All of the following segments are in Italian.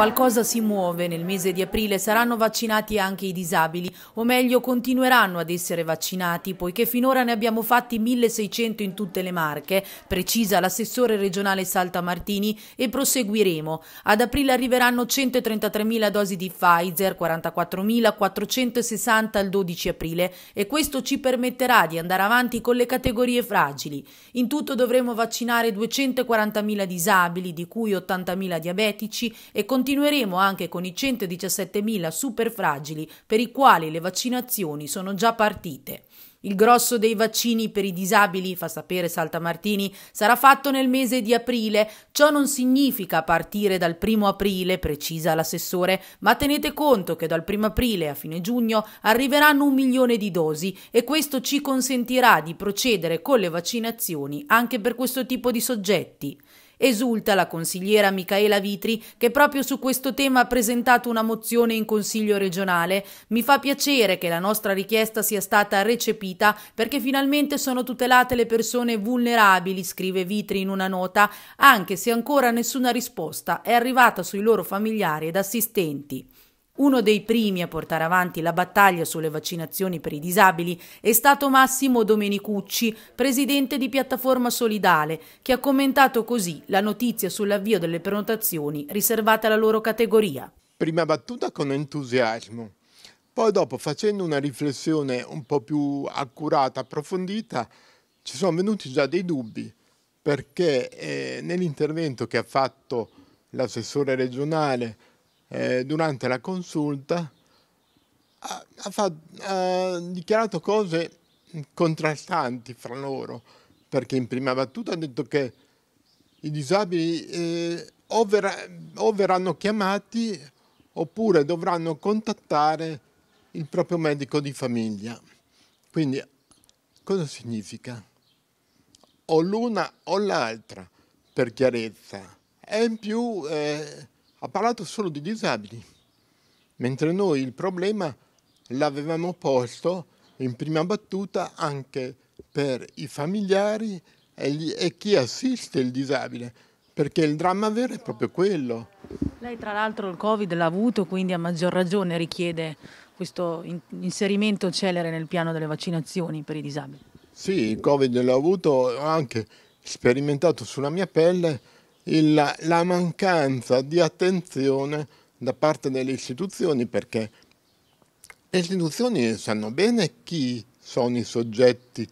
Qualcosa si muove, nel mese di aprile saranno vaccinati anche i disabili, o meglio continueranno ad essere vaccinati, poiché finora ne abbiamo fatti 1600 in tutte le marche, precisa l'assessore regionale Saltamartini, e proseguiremo. Ad aprile arriveranno 133.000 dosi di Pfizer, 44.460 il 12 aprile, e questo ci permetterà di andare avanti con le categorie fragili. In tutto dovremo vaccinare 240.000 disabili, di cui 80.000 diabetici, e continuare Continueremo anche con i 117.000 superfragili per i quali le vaccinazioni sono già partite. Il grosso dei vaccini per i disabili, fa sapere Saltamartini, sarà fatto nel mese di aprile. Ciò non significa partire dal primo aprile, precisa l'assessore, ma tenete conto che dal primo aprile a fine giugno arriveranno un milione di dosi e questo ci consentirà di procedere con le vaccinazioni anche per questo tipo di soggetti. Esulta la consigliera Micaela Vitri che proprio su questo tema ha presentato una mozione in Consiglio regionale. Mi fa piacere che la nostra richiesta sia stata recepita perché finalmente sono tutelate le persone vulnerabili, scrive Vitri in una nota, anche se ancora nessuna risposta è arrivata sui loro familiari ed assistenti. Uno dei primi a portare avanti la battaglia sulle vaccinazioni per i disabili è stato Massimo Domenicucci, presidente di Piattaforma Solidale, che ha commentato così la notizia sull'avvio delle prenotazioni riservate alla loro categoria. Prima battuta con entusiasmo, poi dopo facendo una riflessione un po' più accurata, approfondita, ci sono venuti già dei dubbi, perché eh, nell'intervento che ha fatto l'assessore regionale eh, durante la consulta ha, ha, ha dichiarato cose contrastanti fra loro, perché in prima battuta ha detto che i disabili eh, o, ver o, verranno chiamati oppure dovranno contattare il proprio medico di famiglia. Quindi cosa significa? O l'una o l'altra, per chiarezza. E in più eh, ha parlato solo di disabili, mentre noi il problema l'avevamo posto in prima battuta anche per i familiari e, gli, e chi assiste il disabile, perché il dramma vero è proprio quello. Lei tra l'altro il Covid l'ha avuto, quindi a maggior ragione richiede questo inserimento celere nel piano delle vaccinazioni per i disabili. Sì, il Covid l'ho avuto, ho anche sperimentato sulla mia pelle il, la mancanza di attenzione da parte delle istituzioni perché le istituzioni sanno bene chi sono i soggetti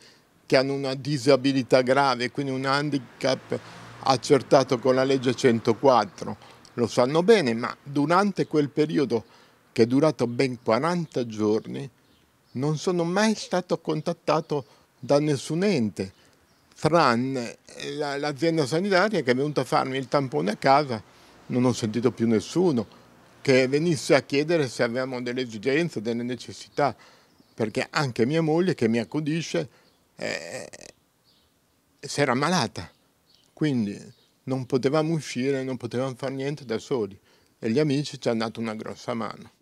che hanno una disabilità grave, quindi un handicap accertato con la legge 104, lo sanno bene, ma durante quel periodo che è durato ben 40 giorni non sono mai stato contattato da nessun ente tranne l'azienda sanitaria che è venuta a farmi il tampone a casa, non ho sentito più nessuno che venisse a chiedere se avevamo delle esigenze, delle necessità, perché anche mia moglie che mi accudisce eh, si era malata, quindi non potevamo uscire, non potevamo fare niente da soli e gli amici ci hanno dato una grossa mano.